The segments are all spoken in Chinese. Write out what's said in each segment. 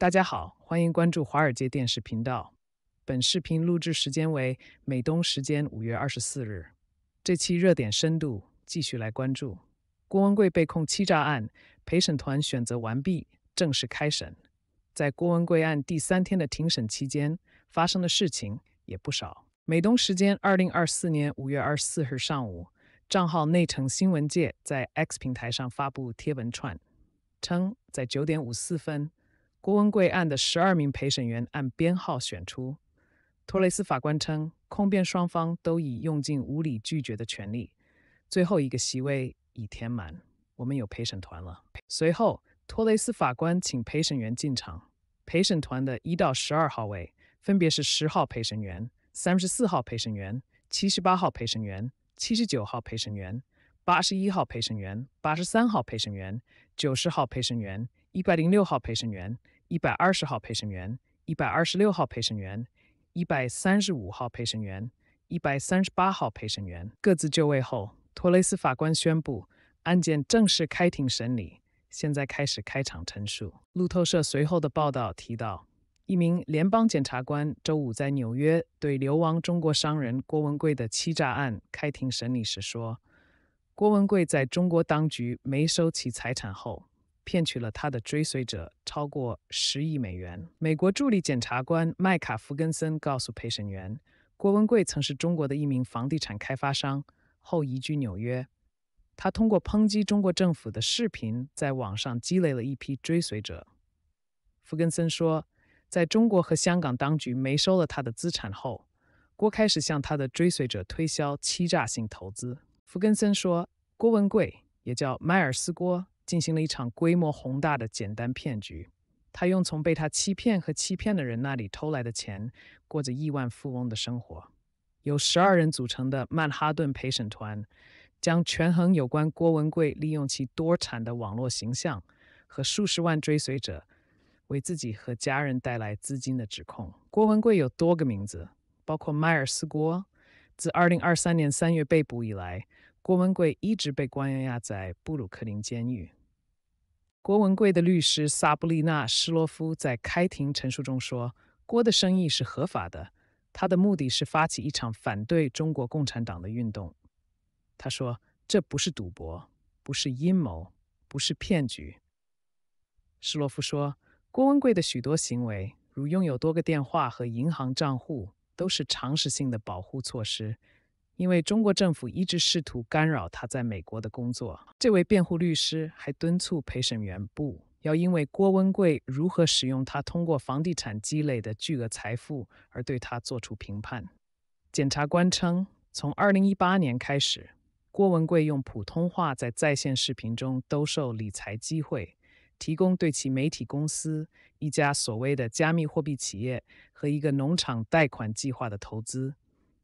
大家好，欢迎关注华尔街电视频道。本视频录制时间为美东时间五月二十四日。这期热点深度继续来关注郭文贵被控欺诈案，陪审团选择完毕，正式开审。在郭文贵案第三天的庭审期间，发生的事情也不少。美东时间二零二四年五月二十四日上午，账号内城新闻界在 X 平台上发布贴文串，称在九点五四分。郭文贵案的十二名陪审员按编号选出。托雷斯法官称：“控辩双方都已用尽无理拒绝的权利，最后一个席位已填满，我们有陪审团了。”随后，托雷斯法官请陪审员进场。陪审团的一到十二号位分别是：十号陪审员、三十四号陪审员、七十八号陪审员、七十九号陪审员、八十一号陪审员、八十三号陪审员、九十号陪审员、一百零六号陪审员。一百二十号陪审员、一百二十六号陪审员、一百三十五号陪审员、一百三十八号陪审员各自就位后，托雷斯法官宣布案件正式开庭审理。现在开始开场陈述。路透社随后的报道提到，一名联邦检察官周五在纽约对流亡中国商人郭文贵的欺诈案开庭审理时说，郭文贵在中国当局没收其财产后。骗取了他的追随者超过十亿美元。美国助理检察官麦卡弗根森告诉陪审员，郭文贵曾是中国的一名房地产开发商，后移居纽约。他通过抨击中国政府的视频，在网上积累了一批追随者。弗根森说，在中国和香港当局没收了他的资产后，郭开始向他的追随者推销欺诈性投资。弗根森说，郭文贵也叫迈尔斯郭。进行了一场规模宏大的简单骗局。他用从被他欺骗和欺骗的人那里偷来的钱，过着亿万富翁的生活。由十二人组成的曼哈顿陪审团将权衡有关郭文贵利用其多产的网络形象和数十万追随者为自己和家人带来资金的指控。郭文贵有多个名字，包括迈尔斯·郭。自2023年3月被捕以来，郭文贵一直被关押在布鲁克林监狱。郭文贵的律师萨布丽娜·施洛夫在开庭陈述中说：“郭的生意是合法的，他的目的是发起一场反对中国共产党的运动。”他说：“这不是赌博，不是阴谋，不是骗局。”施洛夫说：“郭文贵的许多行为，如拥有多个电话和银行账户，都是常识性的保护措施。”因为中国政府一直试图干扰他在美国的工作，这位辩护律师还敦促陪审员不要因为郭文贵如何使用他通过房地产积累的巨额财富而对他做出评判。检察官称，从2018年开始，郭文贵用普通话在在线视频中兜售理财机会，提供对其媒体公司、一家所谓的加密货币企业和一个农场贷款计划的投资。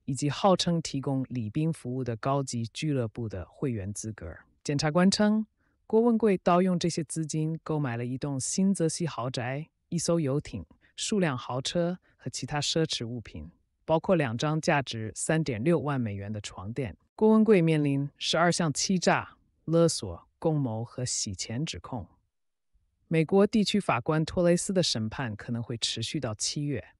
以及号称提供礼宾服务的高级俱乐部的会员资格。检察官称，郭文贵盗用这些资金购买了一栋新泽西豪宅、一艘游艇、数辆豪车和其他奢侈物品，包括两张价值三点六万美元的床垫。郭文贵面临十二项欺诈、勒索、共谋和洗钱指控。美国地区法官托雷斯的审判可能会持续到七月。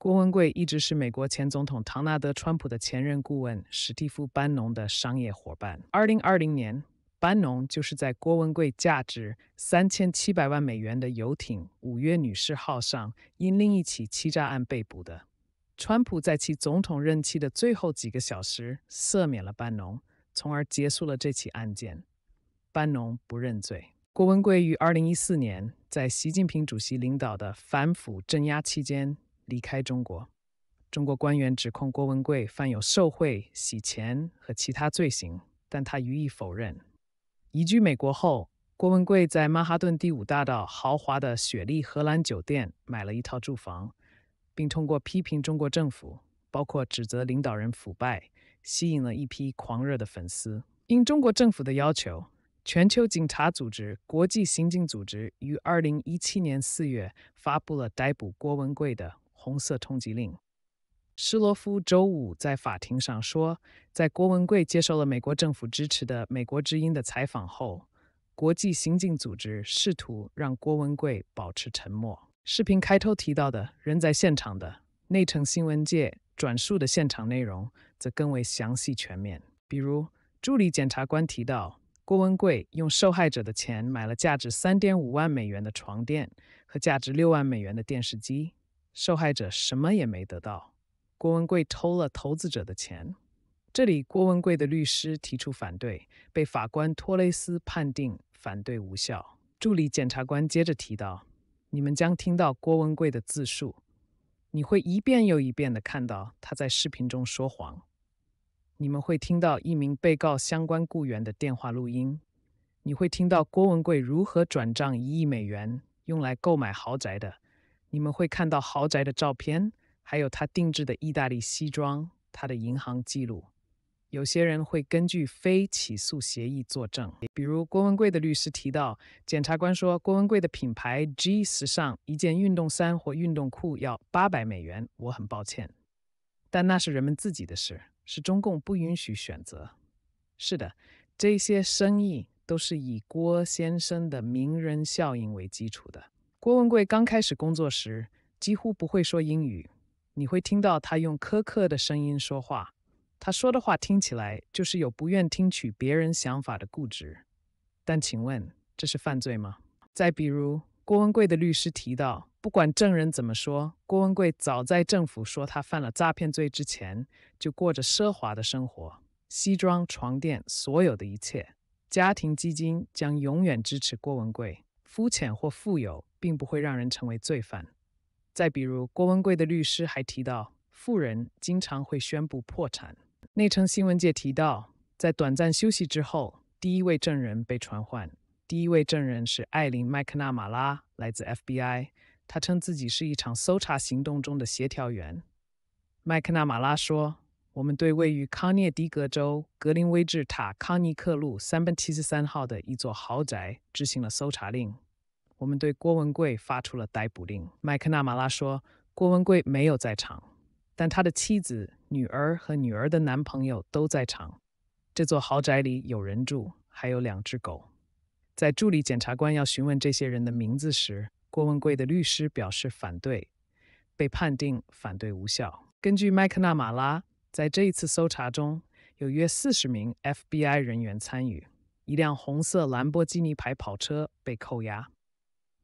郭文贵一直是美国前总统唐纳德·川普的前任顾问史蒂夫·班农的商业伙伴。二零二零年，班农就是在郭文贵价值三千七百万美元的游艇“五月女士号”上，因另一起欺诈案被捕的。川普在其总统任期的最后几个小时赦免了班农，从而结束了这起案件。班农不认罪。郭文贵于二零一四年在习近平主席领导的反腐镇压期间。离开中国，中国官员指控郭文贵犯有受贿、洗钱和其他罪行，但他予以否认。移居美国后，郭文贵在曼哈顿第五大道豪华的雪莉荷兰酒店买了一套住房，并通过批评中国政府，包括指责领导人腐败，吸引了一批狂热的粉丝。因中国政府的要求，全球警察组织、国际刑警组织于二零一七年四月发布了逮捕郭文贵的。红色通缉令。施罗夫周五在法庭上说，在郭文贵接受了美国政府支持的《美国之音》的采访后，国际刑警组织试图让郭文贵保持沉默。视频开头提到的仍在现场的内城新闻界转述的现场内容，则更为详细全面。比如，助理检察官提到，郭文贵用受害者的钱买了价值三点五万美元的床垫和价值六万美元的电视机。受害者什么也没得到，郭文贵偷了投资者的钱。这里，郭文贵的律师提出反对，被法官托雷斯判定反对无效。助理检察官接着提到：“你们将听到郭文贵的自述，你会一遍又一遍地看到他在视频中说谎。你们会听到一名被告相关雇员的电话录音，你会听到郭文贵如何转账一亿美元用来购买豪宅的。”你们会看到豪宅的照片，还有他定制的意大利西装，他的银行记录。有些人会根据非起诉协议作证，比如郭文贵的律师提到，检察官说郭文贵的品牌 G 时尚一件运动衫或运动裤要八百美元。我很抱歉，但那是人们自己的事，是中共不允许选择。是的，这些生意都是以郭先生的名人效应为基础的。郭文贵刚开始工作时，几乎不会说英语。你会听到他用苛刻的声音说话，他说的话听起来就是有不愿听取别人想法的固执。但请问，这是犯罪吗？再比如，郭文贵的律师提到，不管证人怎么说，郭文贵早在政府说他犯了诈骗罪之前，就过着奢华的生活，西装、床垫，所有的一切。家庭基金将永远支持郭文贵，肤浅或富有。并不会让人成为罪犯。再比如，郭文贵的律师还提到，富人经常会宣布破产。内城新闻界提到，在短暂休息之后，第一位证人被传唤。第一位证人是艾琳·麦克纳马拉，来自 FBI。他称自己是一场搜查行动中的协调员。麦克纳马拉说：“我们对位于康涅狄格州格林威治塔康尼克路三百七十三号的一座豪宅执行了搜查令。”我们对郭文贵发出了逮捕令。麦克纳马拉说，郭文贵没有在场，但他的妻子、女儿和女儿的男朋友都在场。这座豪宅里有人住，还有两只狗。在助理检察官要询问这些人的名字时，郭文贵的律师表示反对，被判定反对无效。根据麦克纳马拉，在这一次搜查中有约四十名 FBI 人员参与，一辆红色兰博基尼牌跑车被扣押。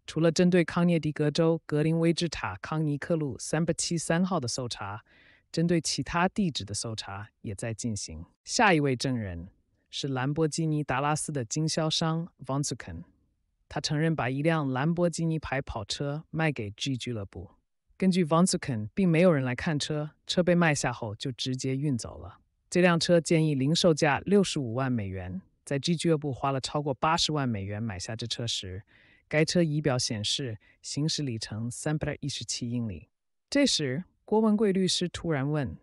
除了针对康涅狄格州格林威治塔康尼克路三百七十三号的搜查，针对其他地址的搜查也在进行。下一位证人是兰博基尼达拉斯的经销商 v a n z u k e n 他承认把一辆兰博基尼牌跑车卖给 G 俱乐部。根据 v a n z u k e n 并没有人来看车，车被卖下后就直接运走了。这辆车建议零售价六十五万美元，在 G 俱乐部花了超过八十万美元买下这车时。该车仪表显示行驶里程三百一十七英里。这时，郭文贵律师突然问：“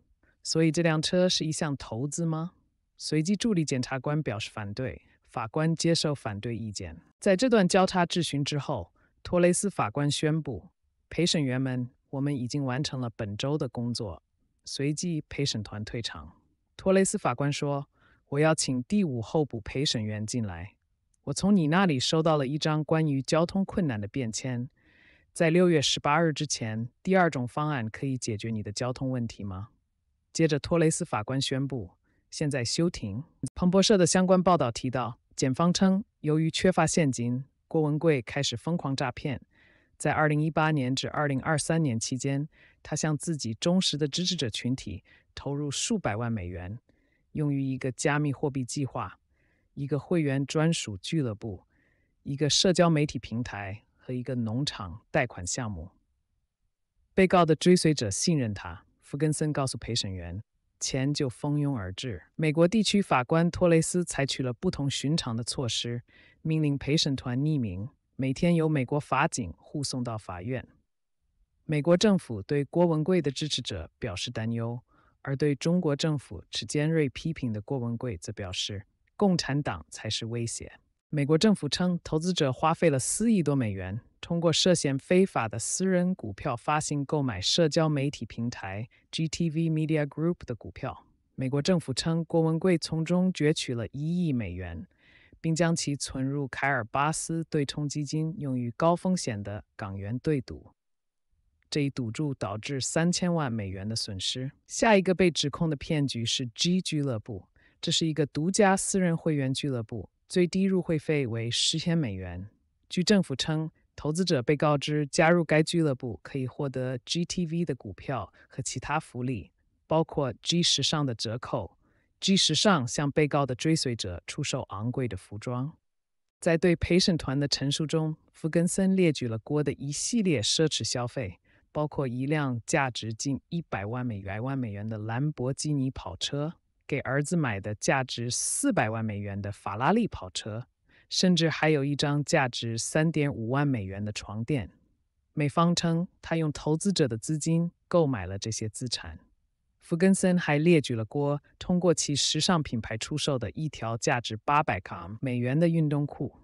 所以这辆车是一项投资吗？”随即，助理检察官表示反对。法官接受反对意见。在这段交叉质询之后，托雷斯法官宣布：“陪审员们，我们已经完成了本周的工作。”随即，陪审团退场。托雷斯法官说：“我要请第五候补陪审员进来。”我从你那里收到了一张关于交通困难的便签。在六月十八日之前，第二种方案可以解决你的交通问题吗？接着，托雷斯法官宣布，现在休庭。彭博社的相关报道提到，检方称，由于缺乏现金，郭文贵开始疯狂诈骗。在二零一八年至二零二三年期间，他向自己忠实的支持者群体投入数百万美元，用于一个加密货币计划。一个会员专属俱乐部，一个社交媒体平台和一个农场贷款项目。被告的追随者信任他，福根森告诉陪审员，钱就蜂拥而至。美国地区法官托雷斯采取了不同寻常的措施，命令陪审团匿名，每天由美国法警护送到法院。美国政府对郭文贵的支持者表示担忧，而对中国政府持尖锐批评的郭文贵则表示。共产党才是威胁。美国政府称，投资者花费了四亿多美元，通过涉嫌非法的私人股票发行购买社交媒体平台 GTV Media Group 的股票。美国政府称，郭文贵从中攫取了一亿美元，并将其存入凯尔巴斯对冲基金，用于高风险的港元对赌。这一赌注导致三千万美元的损失。下一个被指控的骗局是 G 俱乐部。这是一个独家私人会员俱乐部，最低入会费为十千美元。据政府称，投资者被告知加入该俱乐部可以获得 GTV 的股票和其他福利，包括 G 时尚的折扣。G 时尚向被告的追随者出售昂贵的服装。在对陪审团的陈述中，福根森列举了郭的一系列奢侈消费，包括一辆价值近一百万美元万美元的兰博基尼跑车。给儿子买的价值四百万美元的法拉利跑车，甚至还有一张价值三点五万美元的床垫。美方称，他用投资者的资金购买了这些资产。福根森还列举了郭通过其时尚品牌出售的一条价值八百美元的运动裤。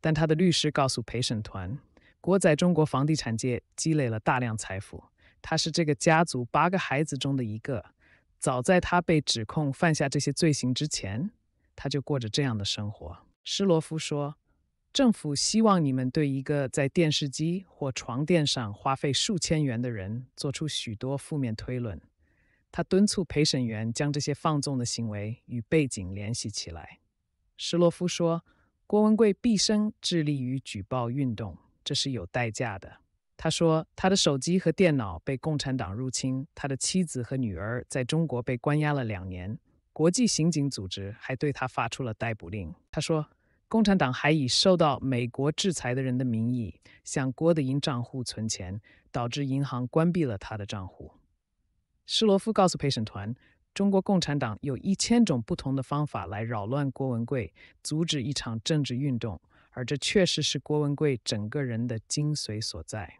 但他的律师告诉陪审团，郭在中国房地产界积累了大量财富，他是这个家族八个孩子中的一个。早在他被指控犯下这些罪行之前，他就过着这样的生活。施罗夫说：“政府希望你们对一个在电视机或床垫上花费数千元的人做出许多负面推论。”他敦促陪审员将这些放纵的行为与背景联系起来。施罗夫说：“郭文贵毕生致力于举报运动，这是有代价的。”他说，他的手机和电脑被共产党入侵，他的妻子和女儿在中国被关押了两年。国际刑警组织还对他发出了逮捕令。他说，共产党还以受到美国制裁的人的名义向郭德银账户存钱，导致银行关闭了他的账户。施罗夫告诉陪审团，中国共产党有一千种不同的方法来扰乱郭文贵，阻止一场政治运动，而这确实是郭文贵整个人的精髓所在。